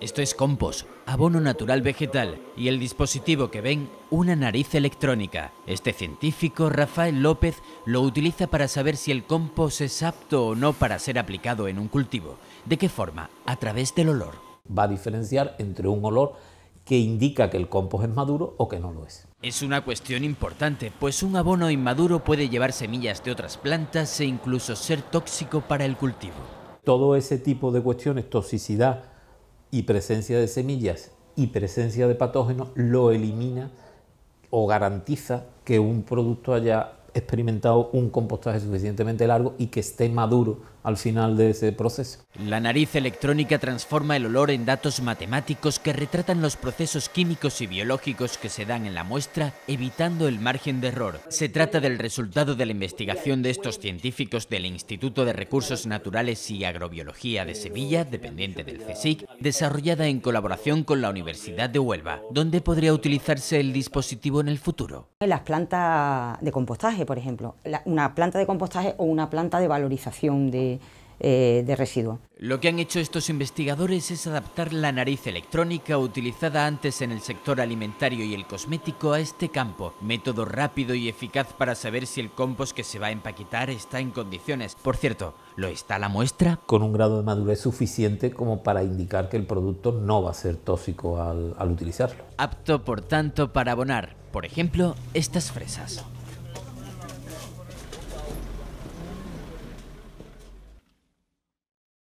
Esto es compost, abono natural vegetal y el dispositivo que ven, una nariz electrónica. Este científico, Rafael López, lo utiliza para saber si el compost es apto o no para ser aplicado en un cultivo. ¿De qué forma? A través del olor. Va a diferenciar entre un olor que indica que el compost es maduro o que no lo es. Es una cuestión importante, pues un abono inmaduro puede llevar semillas de otras plantas e incluso ser tóxico para el cultivo. Todo ese tipo de cuestiones, toxicidad, y presencia de semillas y presencia de patógenos lo elimina o garantiza que un producto haya experimentado un compostaje suficientemente largo y que esté maduro al final de ese proceso. La nariz electrónica transforma el olor en datos matemáticos que retratan los procesos químicos y biológicos que se dan en la muestra, evitando el margen de error. Se trata del resultado de la investigación de estos científicos del Instituto de Recursos Naturales y Agrobiología de Sevilla, dependiente del CSIC, desarrollada en colaboración con la Universidad de Huelva, donde podría utilizarse el dispositivo en el futuro. Las plantas de compostaje por ejemplo, una planta de compostaje o una planta de valorización eh, de, residuos. Lo que han hecho estos investigadores es adaptar la nariz electrónica utilizada antes en el sector alimentario y el cosmético a este campo. Método rápido y eficaz para saber si el compost que se va a empaquetar está en condiciones. Por cierto, ¿lo está la muestra? Con un grado de madurez suficiente como para indicar que el producto no va a ser tóxico al utilizarlo. Apto, por tanto, para abonar, por ejemplo, estas fresas.